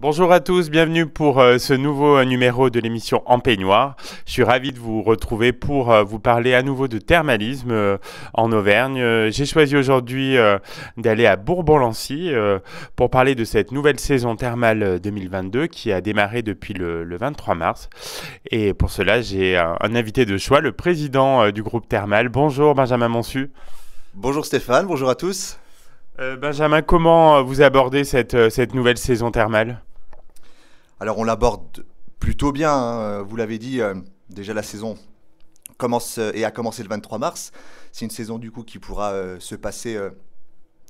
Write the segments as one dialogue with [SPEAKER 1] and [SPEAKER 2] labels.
[SPEAKER 1] Bonjour à tous, bienvenue pour euh, ce nouveau euh, numéro de l'émission En peignoir. Je suis ravi de vous retrouver pour euh, vous parler à nouveau de thermalisme en Auvergne. J'ai choisi aujourd'hui d'aller à Bourbon-Lancy pour parler de cette nouvelle saison thermale 2022 qui a démarré depuis le, 23 mars. Et pour cela, j'ai un, invité de choix, le président du groupe thermal. Bonjour Benjamin Monsu. Bonjour Stéphane, bonjour à tous. Benjamin, comment vous abordez cette nouvelle saison thermale
[SPEAKER 2] alors on l'aborde plutôt bien, hein. vous l'avez dit, euh, déjà la saison commence euh, et a commencé le 23 mars. C'est une saison du coup qui pourra euh, se passer,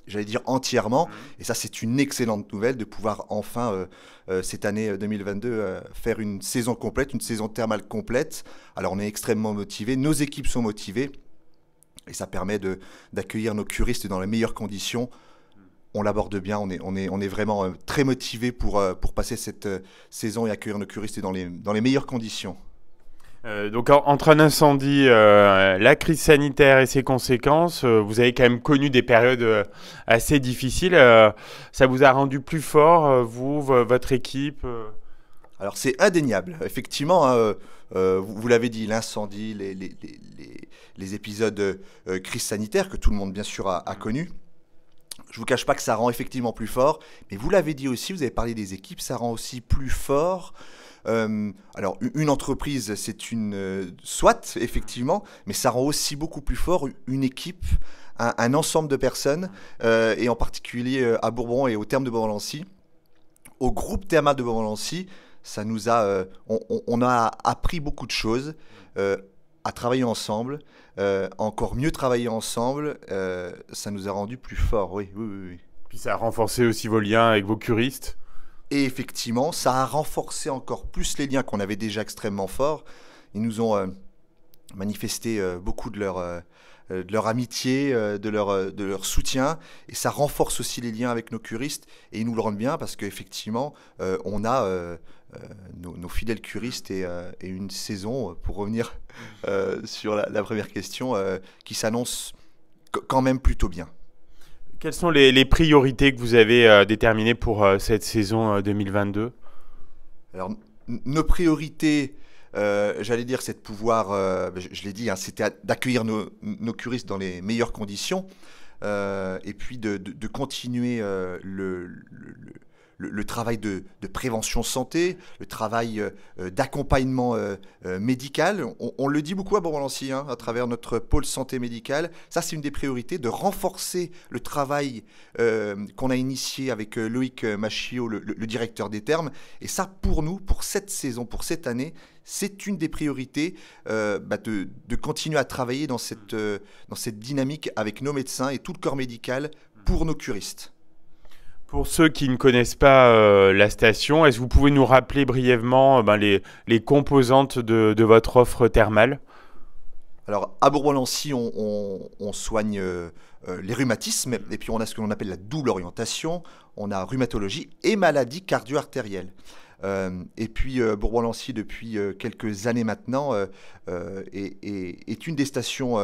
[SPEAKER 2] j'allais dire, entièrement. Mmh. Et ça c'est une excellente nouvelle de pouvoir enfin, cette année 2022, faire une saison complète, une saison thermale complète. Alors on est extrêmement motivé, nos équipes sont motivées. Et ça permet d'accueillir nos curistes dans les meilleures conditions on l'aborde bien, on est, on est, vraiment euh, très motivé pour, euh, passer cette euh, saison et accueillir nos curistes dans les, meilleures conditions.
[SPEAKER 1] donc entre un incendie, la crise sanitaire et ses conséquences, vous avez quand même connu des périodes assez difficiles. ça vous a rendu plus fort, vous, votre équipe Alors c'est indéniable, effectivement. Hein, vous,
[SPEAKER 2] l'avez dit, l'incendie, les, les, les, épisodes crise sanitaire que tout le monde bien sûr a, a connu. Je vous cache pas que ça rend effectivement plus fort, mais vous l'avez dit aussi, vous avez parlé des équipes, ça rend aussi plus fort. Euh, alors une entreprise, c'est une euh, soit effectivement, mais ça rend aussi beaucoup plus fort une équipe, un, ensemble de personnes, euh, et en particulier à Bourbon et au terme de Bourbon-Lancy, au groupe Théma de Bourbon-Lancy, ça nous a, on, a appris beaucoup de choses travailler ensemble, euh, encore mieux travailler ensemble, euh, ça nous a rendu plus forts, oui, oui, oui, Puis ça a renforcé aussi vos liens avec vos curistes Et effectivement, ça a renforcé encore plus les liens qu'on avait déjà extrêmement forts. Ils nous ont euh, manifesté beaucoup de leur, de leur amitié, de leur, de leur soutien, et ça renforce aussi les liens avec nos curistes, et ils nous le rendent bien parce qu'effectivement, on a euh, nos, fidèles curistes et, euh, une saison, euh, pour revenir sur la, première question, qui s'annonce quand même plutôt bien.
[SPEAKER 1] Quelles sont les, priorités que vous avez déterminées pour cette saison 2022
[SPEAKER 2] Alors, nos priorités, j'allais dire, c'est de pouvoir, ben, je, l'ai dit, hein, c'était d'accueillir nos, curistes dans les meilleures conditions, et puis de, continuer le, le, travail de, prévention santé, le travail euh, euh, d'accompagnement euh, médical. On, le dit beaucoup à Bourbon-Lancy, hein, à travers notre pôle santé médical. Ça, c'est une des priorités, de renforcer le travail qu'on a initié avec Loïc Machio, le, directeur des termes. Et ça, pour nous, pour cette saison, pour cette année, c'est une des priorités bah, de, continuer à travailler dans cette dynamique avec nos médecins et tout le corps médical pour nos curistes.
[SPEAKER 1] Pour ceux qui ne connaissent pas euh, la station, est-ce que vous pouvez nous rappeler brièvement euh, ben, les, composantes de, votre offre thermale
[SPEAKER 2] Alors, à Bourbon-Lancy, on, soigne euh, les rhumatismes et puis on a ce que l'on appelle la double orientation. On a rhumatologie et maladie cardio-artérielle. et puis Bourbon-Lancy, depuis quelques années maintenant, est, une des stations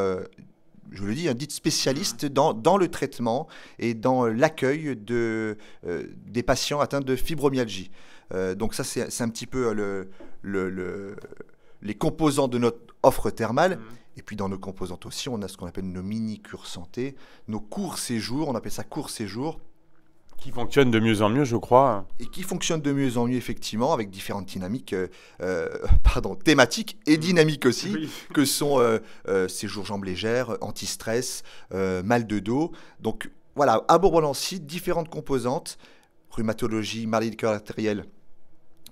[SPEAKER 2] je vous le dis, un dit spécialiste dans, le traitement et dans l'accueil de, euh, des patients atteints de fibromyalgie. Euh, donc ça, c'est un petit peu euh, le, le, les composants de notre offre thermale. Mmh. Et puis dans nos composantes aussi, on a ce qu'on appelle nos mini-cures santé, nos courts séjours, on appelle ça court séjour.
[SPEAKER 1] Qui fonctionne de mieux en mieux, je crois.
[SPEAKER 2] Et qui fonctionne de mieux en mieux, effectivement, avec différentes dynamiques, euh, euh, pardon, thématiques et dynamiques aussi, que sont euh, euh, séjours jambes légères, anti-stress, mal de dos. Donc voilà, à Bourbon-Lancy, différentes composantes, rhumatologie, maladie artérielle,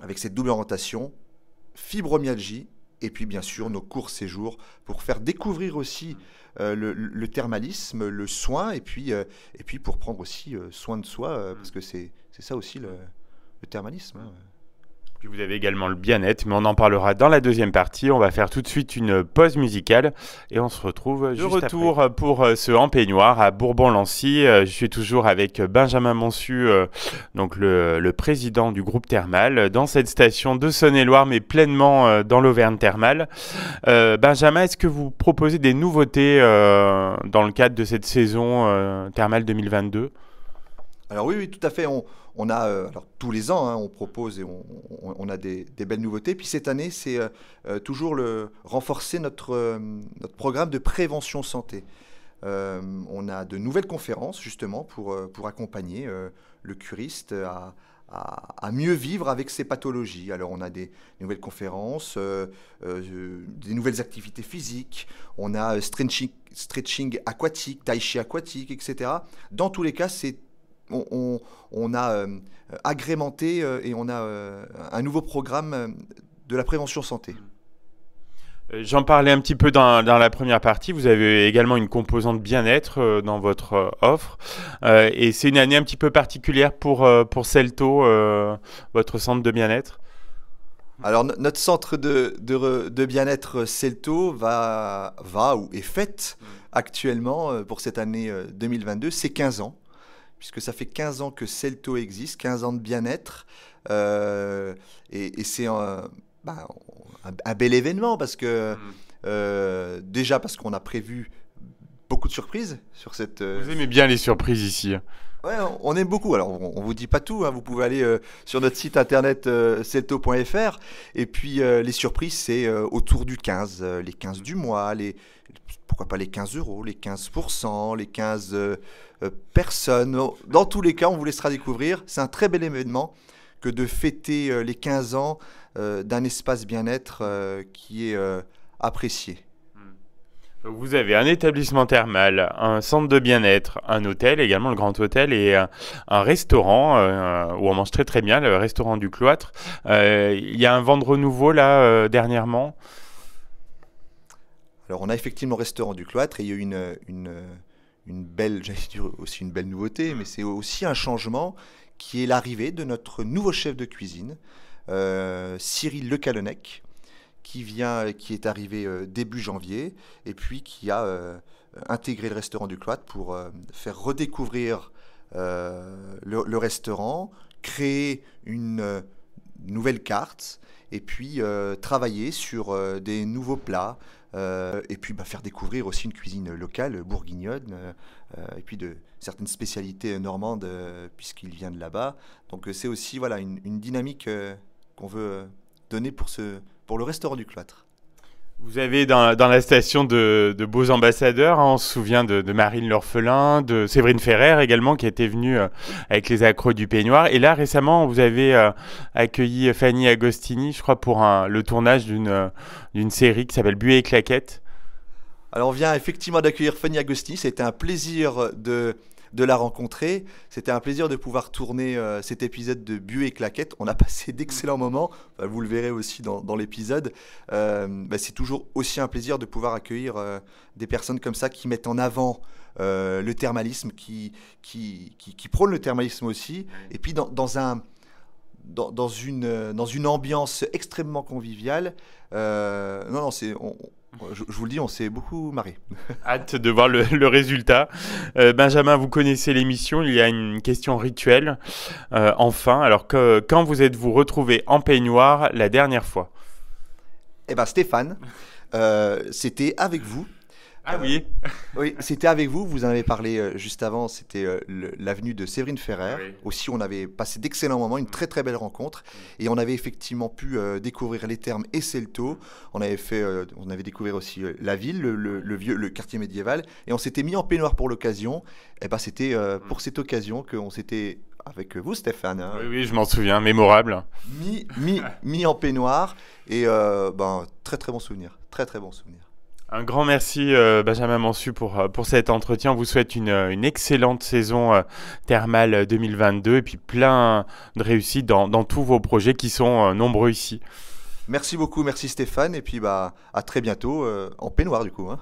[SPEAKER 2] avec cette double orientation, fibromyalgie et puis bien sûr nos courts séjours pour faire découvrir aussi euh, le, thermalisme, le soin, et puis, euh, et puis pour prendre aussi euh, soin de soi, parce mm. que c'est ça aussi le, thermalisme. Hein
[SPEAKER 1] vous avez également le bien-être, mais on en parlera dans la deuxième partie. On va faire tout de suite une pause musicale et on se retrouve de retour euh, pour euh, ce en à Bourbon-Lancy. Euh, je suis toujours avec Benjamin Monsu, donc le, président du groupe Thermal, dans cette station de Saône-et-Loire, mais pleinement dans l'Auvergne Thermal. Benjamin, est-ce que vous proposez des nouveautés dans le cadre de cette saison Thermal thermale 2022
[SPEAKER 2] Alors oui, oui, tout à fait. On on a, euh, alors tous les ans, hein, on propose et on, a des, belles nouveautés. Puis cette année, c'est euh, euh, toujours le, renforcer notre, programme de prévention santé. on a de nouvelles conférences justement pour, accompagner le curiste à, mieux vivre avec ses pathologies. Alors on a des nouvelles conférences, des nouvelles activités physiques, on a stretching, stretching aquatique, tai chi aquatique, etc. Dans tous les cas, c'est on, a euh, agrémenté euh, et on a euh, un nouveau programme de la prévention santé.
[SPEAKER 1] J'en parlais un petit peu dans, la première partie. Vous avez également une composante bien-être dans votre offre. et c'est une année un petit peu particulière pour, pour Celto, votre centre de bien-être.
[SPEAKER 2] Alors notre centre de, bien-être Celto va, va ou est fait mm. actuellement pour cette année 2022, c'est 15 ans puisque ça fait 15 ans que Celto existe, 15 ans de bien-être. Euh, et, c'est bah, un, bel événement parce que, mm. euh, déjà parce qu'on a prévu beaucoup de surprises sur cette. Euh, vous aimez bien les surprises ici. Hein. Ouais, on aime beaucoup. Alors, on, vous dit pas tout. Hein. Vous pouvez aller euh, sur notre site internet euh, celto.fr. Et puis, euh, les surprises, c'est autour du 15, les 15 du mois, les pourquoi pas les 15 euros, les 15%, les 15 personnes. Dans tous les cas, on vous laissera découvrir. C'est un très bel événement que de fêter les 15 ans d'un espace bien-être qui est apprécié.
[SPEAKER 1] Vous avez un établissement thermal, un centre de bien-être, un hôtel, également le Grand Hôtel et euh, un, restaurant euh, où on mange très très bien, le restaurant du cloître. Euh, il y a un vendre nouveau là dernièrement.
[SPEAKER 2] Alors on a effectivement le restaurant du cloître et il y a eu une, une, belle, aussi une belle nouveauté, mais c'est aussi un changement qui est l'arrivée de notre nouveau chef de cuisine, Cyril Lecalonec qui vient, euh, qui est arrivé euh, début janvier, et puis qui a euh, intégré le restaurant du cloître pour faire redécouvrir le, restaurant, créer une nouvelle carte, et puis travailler sur des nouveaux plats, et puis bah, faire découvrir aussi une cuisine locale bourguignonne, et puis de certaines spécialités normandes, puisqu'il vient de là-bas. Donc c'est aussi voilà, une, une dynamique qu'on veut donner pour ce, pour le restaurant du cloître.
[SPEAKER 1] Vous avez dans, la station de, beaux ambassadeurs, hein, on se souvient de, Marine L'Orphelin, de Séverine Ferrer également, qui était venue euh, avec les accros du peignoir. Et là, récemment, vous avez euh, accueilli Fanny Agostini, je crois, pour un, le tournage d'une euh, série qui s'appelle Buée et Claquette.
[SPEAKER 2] Alors, on vient effectivement d'accueillir Fanny Agostini. C'était un plaisir de de la rencontrer. C'était un plaisir de pouvoir tourner euh, cet épisode de Bu et Claquette. On a passé d'excellents mm. moments. vous le verrez aussi dans, l'épisode. Euh, bah, c'est toujours aussi un plaisir de pouvoir accueillir euh, des personnes comme ça qui mettent en avant le thermalisme, qui, qui, qui, prônent le thermalisme aussi. Et puis dans, un... Dans, une, dans une ambiance extrêmement conviviale. non, non, c'est, je, vous le dis, on s'est beaucoup marré.
[SPEAKER 1] Hâte de voir le, résultat. Euh, Benjamin, vous connaissez l'émission, il y a une question rituelle. Euh, enfin, alors que, quand vous êtes-vous retrouvé en peignoir la dernière fois
[SPEAKER 2] Eh bien Stéphane, euh, c'était avec vous ah oui Oui, c'était avec vous, vous en avez parlé euh, juste avant, c'était euh, l'avenue de Séverine Ferrer. Aussi, on avait passé d'excellents moments, une très très belle rencontre, et on avait effectivement pu euh, découvrir les termes et Celto. On avait, fait, on avait découvert aussi la ville, le, vieux, le quartier médiéval, et on s'était mis en peignoir pour l'occasion. Et ben, c'était mm. pour cette occasion qu'on s'était avec vous, Stéphane. Hein. Oui,
[SPEAKER 1] oui, je m'en souviens, mémorable.
[SPEAKER 2] Mis, mis, mis en peignoir et ben, très très bon souvenir, très très bon souvenir.
[SPEAKER 1] Un grand merci euh, Benjamin Mansu pour, euh, pour cet entretien. On vous souhaite une, euh, une excellente saison thermale 2022 et puis plein de réussite dans, dans tous vos projets qui sont nombreux ici.
[SPEAKER 2] Merci beaucoup, merci Stéphane et puis bah, à très bientôt en peignoir du coup. Hein.